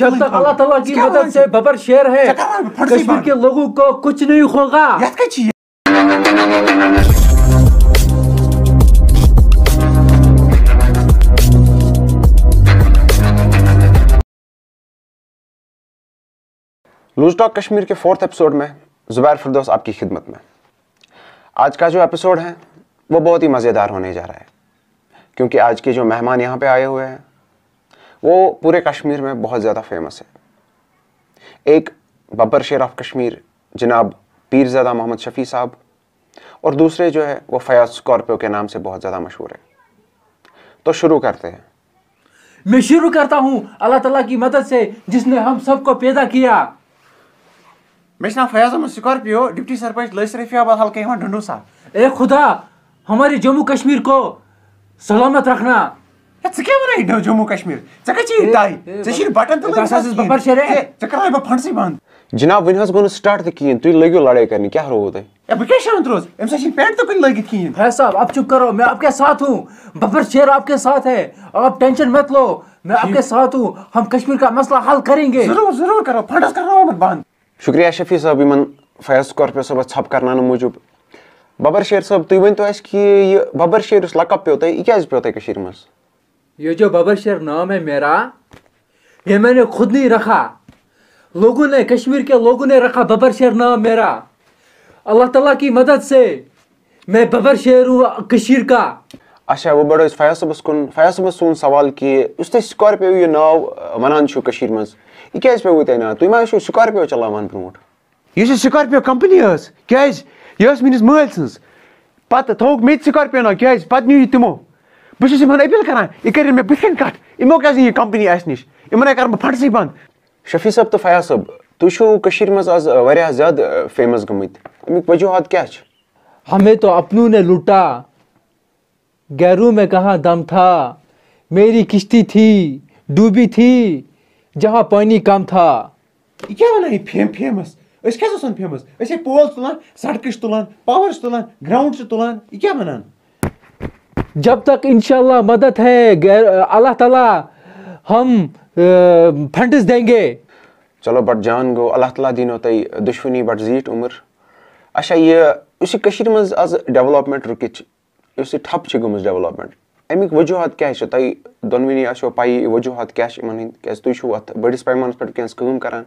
जब तक अल्लाह ताला की मदद से बबर शेर है कश्मीर के लोगों को कुछ नहीं होगा लूज टॉक कश्मीर के फोर्थ एपिसोड में ज़ुबैर फिरदौस आपकी खिदमत में आज का जो एपिसोड है वो बहुत ही मज़ेदार होने जा रहा है क्योंकि आज के जो मेहमान यहाँ पे आए हुए हैं वो पूरे कश्मीर में बहुत ज़्यादा फेमस है एक बबर शेर ऑफ कश्मीर जनाब पीरजादा मोहम्मद शफ़ी साहब और दूसरे जो है वो फयाज स्कॉर्पियो के नाम से बहुत ज़्यादा मशहूर है तो शुरू करते हैं मैं शुरू करता हूँ अल्लाह ताला की मदद से जिसने हम सबको पैदा किया मैं नाम फयाज अहमद स्कॉर्पियो डिप्टी सरपंच लसरफियाबाद हल्के ढंडूसा ए खुदा हमारे जम्मू कश्मीर को सलामत रखना ژٕ کیٛاہ وَنان جموں کشمیٖر ژےٚ کَتہِ چھِ تاے ژےٚ چھِ بَٹَن تہٕ ژےٚ کَرہاے بہٕ فنٛڈسٕے بنٛد جِناب وٕنہِ حظ گوٚو نہٕ سٹاٹ تہِ کِہیٖنۍ تُہۍ لٲگِو لڑٲے کَرنہِ کیٛاہ رووٕ تۄہہِ ہے بہٕ کیٛاہ شانت روز أمِس ہَے چھِنہٕ پٮ۪نٛٹ تہِ کُنہِ لٲگِتھ کِہیٖنۍ ہے صاحب آپ چُپ کَرو میں آپ کے ساتھ ہوں ببر शेर آپ के साथ है आप टेंशन मत लो मैं आपके साथ हूँ हम कश्मीर का मसला हल करेंगे ज़रूर ज़रूर करो फंडस करवाओ मत बंद शुक्रिया शफी साहब यमन फैज स्कॉर्पियो صٲبَس ژھۄپہٕ کرناونہٕ موٗجوٗب ببر شیر صٲب تُہۍ ؤنۍتو اَسہِ کہِ یہِ ببر شیر یُس لقب پیوٚو تۄہہِ یہِ کیٛازِ پیوٚو تۄہہِ کٔشیٖرِ منٛز ये जो बाबर शेर नाम है मेरा ये मैंने खुद नहीं रखा लोगों ने कश्मीर के लोगों ने रखा बबर शेर नाम मेरा अल्लाह ताला की मदद से मैं बबर शेर हूँ कशीर का अच्छा वो बड़ो फयाज सबस कुन फयाज सबस सून सवाल कि उस स्कॉर्पियो ये नाव वनान कशीर मज यह क्या पे वो तैनात तुम मा स्कॉर्पियो चलावान ब्रोट यह स्कॉर्पियो कंपनी क्या यह मिस मल सज पे थोक मे स्कॉर्पियो नाव क्या पे नी तमो बहुत इन अपील कर कर मे बुत कट इमो क्या यह कंपनी अस नश इन कर फंड बंद शफी सब तो फया सब तुम्हें मज आज ज्यादा फेमस गजूहत क्या हमें तो अपनों ने लुटा गैरों में कहा दम था मेरी किश्ती थी डूबी थी जहाँ पानी कम था क्या वन फेम फेमस क्या फेमस पोल तुलान सड़क तुलान पावर तुलान ग्राउंड तुलान क्या वन जब तक इनशाला मदद है अल्लाह ताला हम फंडस देंगे चलो बट जान गो अल्लाह ताला दिनो तय दुश्मनी बट जीठ उम्र अच्छा ये कश्मीर मज आज डेवलपमेंट रुकित ठप गुम डेवलपमेंट अमिक वजूहत क्या तय दोनवे आो पाई वजूहत क्या इन क्या तुम अत बड़स पैमान पे कम कर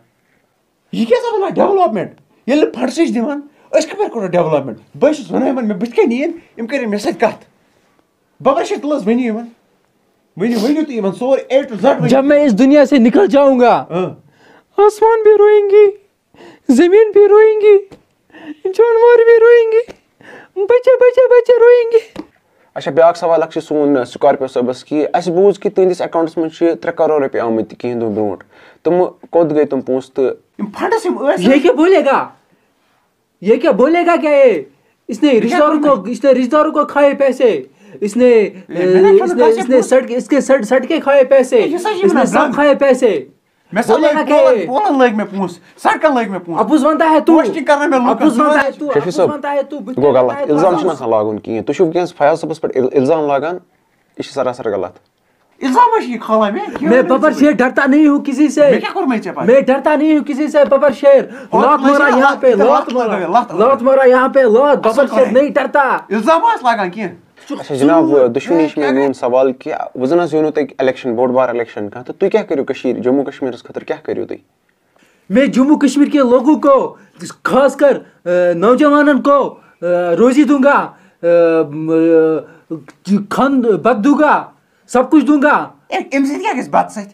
यह क्या वह डेवलपमेंट ये फंडस दिवान कपर कर डेवलपमेंट बहुत वन मे बत नीन कर मे सत बाबा शिट लज ؤنِو یِمن ؤنِو ؤنِو تُہۍ اے زڈ जब मैं इस दुनिया से निकल जाऊंगा हाँ। आसमान भी रोएंगी जमीन भी रोएंगी जानवर भी रोएंगी बच्चे बच्चे बच्चे रोएंगी अच्छा ब्याक सवाल अक्ष सोन स्कॉर्पियो सबस कि अस बूझ कि तुंदिस अकाउंट्स मन छ 3 करोड़ रुपए आमित किहिंदो ब्रोट तुम तो कोद गए तुम पोस तो फंडस ये क्या बोलेगा ये क्या बोलेगा क्या ये इसने रिश्तेदारों को इसने रिश्तेदारों को खाए पैसे इसने इसने इसने सड़ इसके सड़ सड़के खाए पैसे इसने सब खाए पैसे मैं सब लग पोलन लग मैं पूंछ सड़कन लग मैं पूंछ अपुज वंता है तू पोस्टिंग कर रहा लोग अपुज वंता है तू अपुज वंता है तू गो गलत इल्जाम छन लागन की तू शुभ गेंस फयाज सबस पर इल्जाम लागन इश सरासर गलत इल्जाम है ये खाला मैं मैं बबर शेर डरता नहीं हूं किसी से मैं क्या करूं मैं चपा मैं डरता नहीं हूं किसी से बबर शेर लात मारा यहाँ पे लात मारा लात मारा यहां पे लात बबर शेर नहीं डरता इल्जाम है लागन की अच्छा जनाब दुश्मनीश में यून सवाल क्या वजनस योनो तक इलेक्शन बोर्ड बार इलेक्शन का तो तु क्या करो कशीर जम्मू कश्मीर खतर क्या करो तु मैं जम्मू कश्मीर के लोगों को खासकर नौजवानों को रोजी दूंगा खान बद दूंगा सब कुछ दूंगा क्या बद सत्य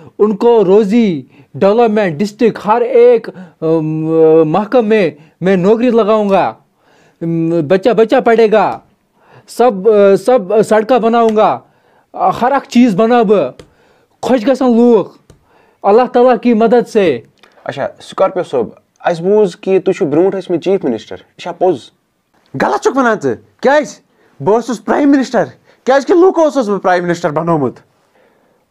उनको रोज़ी डेवलपमेंट डिस्ट्रिक्ट हर एक महकमे में नौकरी लगाऊंगा बच्चा बच्चा पढ़ेगा सब सब सड़क बनाऊंगा हर एक चीज़ बना खुश गूक अल्लाह ताला की मदद से अच्छा स्कॉर्पियो सब अस बूज कि तुम ब्रोट ٲسمٕتۍ चीफ मिनिस्टर यह अच्छा, पोज गलत चुक वनान क्या बस प्राइम मिनिस्टर क्या लूको बह प्राइम मिनिस्टर बनोमुत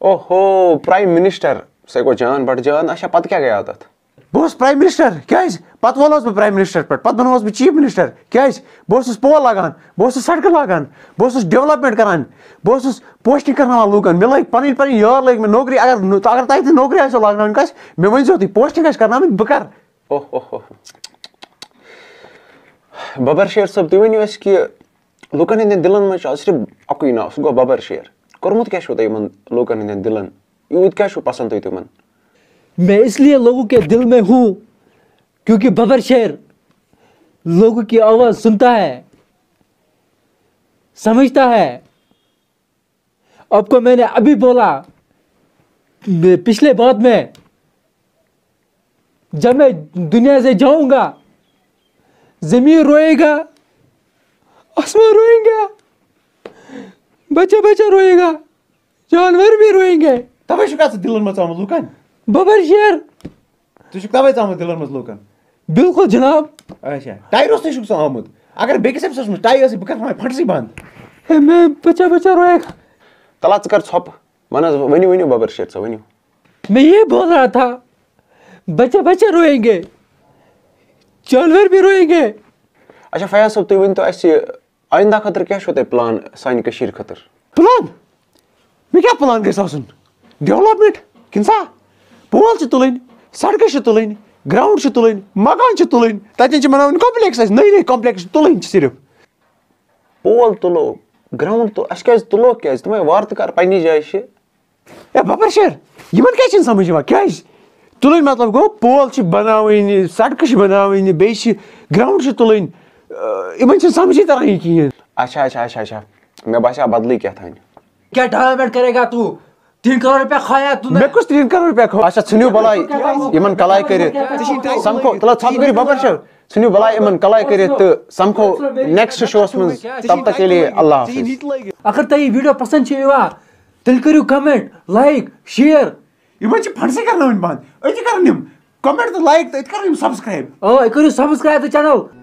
ओहो प्राइम मिनिस्टर सो गो जान बट जान अच्छा पत क्या गया तथ बहुत प्राइम मिनिस्टर क्या पत वो बहुत प्राइम मिनिस्टर पे पत बनोस बहुत चीफ मिनिस्टर क्या बहुत पोल लगान बहुत सड़क लगान बहुत डेवलपमेंट करान बहुत पोस्टिंग करना लूकन मे लग पी पी य लग मे नौकरी अगर अगर तक नौकरी आसो लगान कस मे वन तुम पोस्टिंग करना बह कर बबर शेर सब तुम वन कि लूकन हंद दिलन मज सिर्फ अकु ना सह गो बबर शेर कोर्मुत क्या छोता इन लोकन दिलन यूत क्या पसंद तुम मैं इसलिए लोगों के दिल में हूँ क्योंकि बबर शेर लोगों की आवाज़ सुनता है समझता है आपको मैंने अभी बोला पिछले बात में जब मैं दुनिया से जाऊंगा ज़मीन रोएगा आसमान रोएगा बच्चा बच्चा रोएगा जानवर भी रोएंगे तवे दिलन मज आम लूकन बबर शेर तवे आम दिलन मज लूकन बिल्कुल जनाब अच्छा टायर तुक आमुत अगर बेकिस अम्स बकर बहुत फटसी बंद हे मैं बच्चा बच्चा रोएगा तला कर छप मन वनी वनी बबर शेर से वनी मैं ये बोल रहा था बच्चा बच्चा रोएंगे जानवर भी रोएंगे अच्छा फयाज साहब तुम तो ऐसे आइंदा खतर क्या छो प्लान सान कशीर खतर प्लान मे क्या प्लान गस आसन डेवलपमेंट किनसा पोल छ तुलन सड़क छ तुलन ग्राउंड छ तुलन मकान छ तुलन ततन छ बनावन कॉम्प्लेक्स नई नई कॉम्प्लेक्स तुलन छ सिर्फ पोल तुलो ग्राउंड तो अस कैज तुलो कैज तुम्हें वार्त कर पनी जाय छ ए बापर शेर यमन कैज इन समझ क्या कैज तुलन मतलब गो पोल छ बनावन सड़क छ बनावन बे ग्राउंड छ तुलन یِمن چھِ سَمجھی تَران یہِ کِہیٖنۍ اچھا اچھا اچھا اچھا مےٚ باسیٛو بدلٕے کیٛاہ تانۍ क्या ढाई मिनट करेगा तू तीन करोड़ रुपया खाया तूने مےٚ کُس ترٛیٖن کَرور رۄپیہِ کھو اچھا ژھٕنِو بَلاے یِمن کَلاے کٔرِتھ سَمکھو تُلو ژھۄپہٕ کٔرِو بَبر شر ژھٕنِو بَلاے یِمن کَلاے کٔرِتھ تہٕ سَمکھو نیکسٹ شوَس منٛز تَب تک ییٚلہِ اللہ حافِظ अगर तोह यह वीडियो पसंद छ यवा तेल करू कमेंट लाइक शेयर یِمن چھِ فنڈسٕے کرناوٕنۍ بنٛد أتی کرن یِم کَمٮ۪نٛٹ تہٕ لایک تہٕ أتۍ کرن یِم سبسکرایب آ करू सब्सक्राइब द चैनल